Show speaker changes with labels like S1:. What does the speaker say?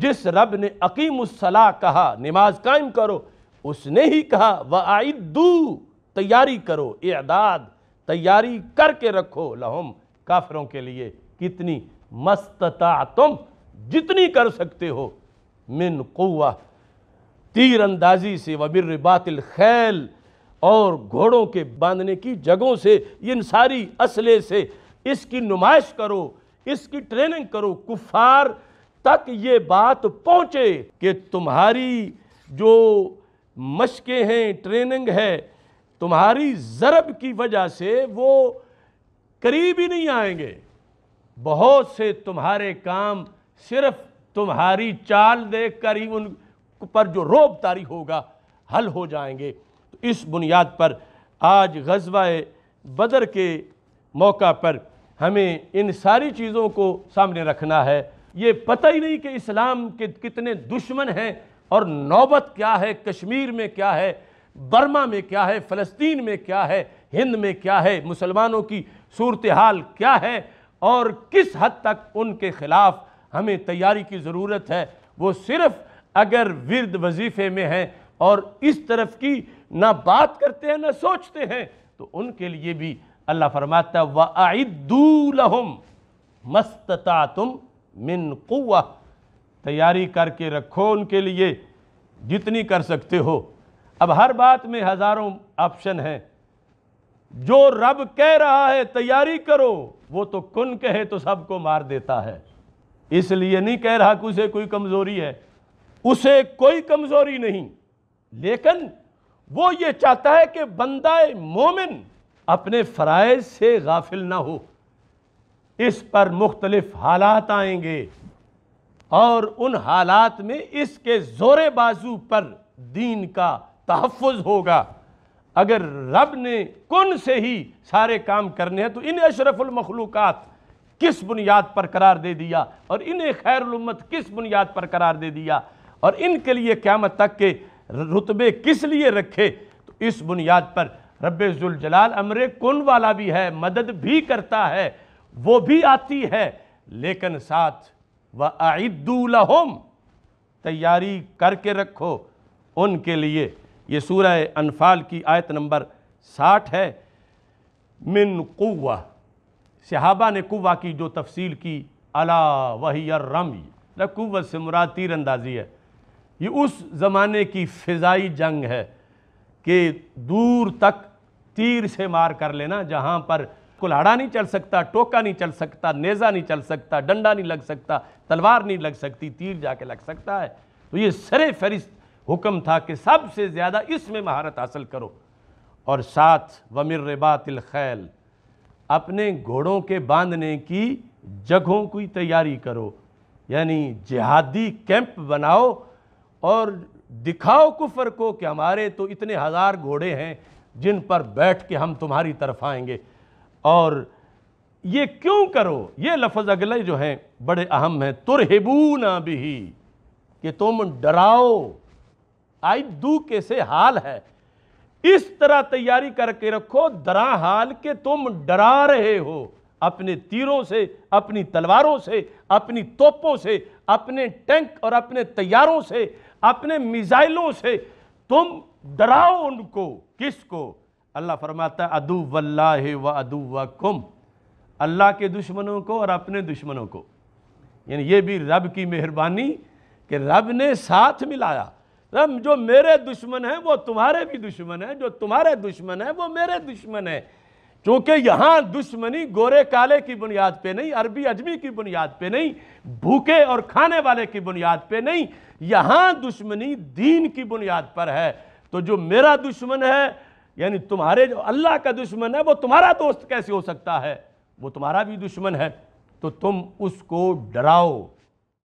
S1: जिस रब ने अकीम उसला कहा नमाज कायम करो उसने ही कहा व आइदू तैयारी करो एदाद तैयारी करके रखो लहम काफरों के लिए कितनी मस्तता तुम जितनी कर सकते हो मिन तीर अंदाजी से वबिर बातिल खैल और घोड़ों के बांधने की जगहों से इन सारी असले से इसकी नुमाइश करो इसकी ट्रेनिंग करो कुफार तक ये बात पहुँचे कि तुम्हारी जो मशक़ें हैं ट्रेनिंग है तुम्हारी ज़रब की वजह से वो करीब ही नहीं आएंगे बहुत से तुम्हारे काम सिर्फ तुम्हारी चाल देख कर ही उन पर जो रोब तारी होगा हल हो जाएंगे तो इस बुनियाद पर आज गजवा बदर के मौका पर हमें इन सारी चीज़ों को सामने रखना है ये पता ही नहीं कि इस्लाम के कितने दुश्मन हैं और नौबत क्या है कश्मीर में क्या है बर्मा में क्या है फ़लस्तीन में क्या है हिंद में क्या है मुसलमानों की सूरत हाल क्या है और किस हद तक उनके ख़िलाफ़ हमें तैयारी की ज़रूरत है वो सिर्फ़ अगर विरद वजीफ़े में हैं और इस तरफ की ना बात करते हैं ना सोचते हैं तो उनके लिए भी अल्लाह फरमाता व आदूलहम मस्तता तुम मिन कुआ तैयारी करके रखो उनके लिए जितनी कर सकते हो अब हर बात में हज़ारों ऑप्शन हैं जो रब कह रहा है तैयारी करो वो तो कुन कहे तो सबको मार देता है इसलिए नहीं कह रहा कि उसे कोई कमज़ोरी है उसे कोई कमज़ोरी नहीं लेकिन वो ये चाहता है कि बंदा मोमिन अपने फ़राइज से गाफिल ना हो इस पर मुख्तलिफ हालात आएंगे और उन हालात में इसके जोरे बाजू पर दीन का तहफ़ होगा अगर रब ने कन से ही सारे काम करने हैं तो इन अशरफुलमखलूक़ात किस बुनियाद पर करार दे दिया और इन्हें खैरमत किस बुनियाद पर करार दे दिया और इनके लिए क़्यामत तक के रुतबे किस लिए रखे तो इस बुनियाद पर जलाल अमरे कुन वाला भी है मदद भी करता है वो भी आती है लेकिन साथ व आदुलहम तैयारी करके रखो उनके लिए ये सूरह अनफाल की आयत नंबर साठ है मिन कुवा सहाबा ने कुवा की जो तफसील की अला वही रमी न कुत से मुरा तीरंदाजी है ये उस ज़माने की फ़िज़ाई जंग है कि दूर तक तीर से मार कर लेना जहाँ पर कुल्हाड़ा नहीं चल सकता टोका नहीं चल सकता नेज़ा नहीं चल सकता डंडा नहीं लग सकता तलवार नहीं लग सकती तीर जाके लग सकता है तो ये सरे फहरिस्त हुक्म था कि सबसे ज़्यादा इसमें महारत हासिल करो और साथ वमिर बातिल खैल अपने घोड़ों के बांधने की जगहों की तैयारी करो यानी जिहादी कैंप बनाओ और दिखाओ कुफर को कि हमारे तो इतने हज़ार घोड़े हैं जिन पर बैठ के हम तुम्हारी तरफ आएंगे और ये क्यों करो ये लफज अगले जो हैं बड़े अहम हैं तुरहिबू ना भी कि तुम डराओ आई दू कैसे हाल है इस तरह तैयारी करके रखो दरा हाल के तुम डरा रहे हो अपने तीरों से अपनी तलवारों से अपनी तोपों से अपने टैंक और अपने तैयारों से अपने मिसाइलों से तुम डराओ उनको किसको अल्लाह फरमाता अदू वल्लाह व अदू व कुम अल्लाह के दुश्मनों को और अपने दुश्मनों को यानी ये भी रब की मेहरबानी कि रब ने साथ मिलाया रब जो मेरे दुश्मन हैं वो तुम्हारे भी दुश्मन हैं जो तुम्हारे दुश्मन हैं वो मेरे दुश्मन हैं क्योंकि यहाँ दुश्मनी गोरे काले की बुनियाद पे नहीं अरबी अजमी की बुनियाद पे नहीं भूखे और खाने वाले की बुनियाद पे नहीं यहाँ दुश्मनी दीन की बुनियाद पर है तो जो मेरा दुश्मन है यानी तुम्हारे जो अल्लाह का दुश्मन है वो तुम्हारा दोस्त कैसे हो सकता है वो तुम्हारा भी दुश्मन है तो तुम उसको डराओ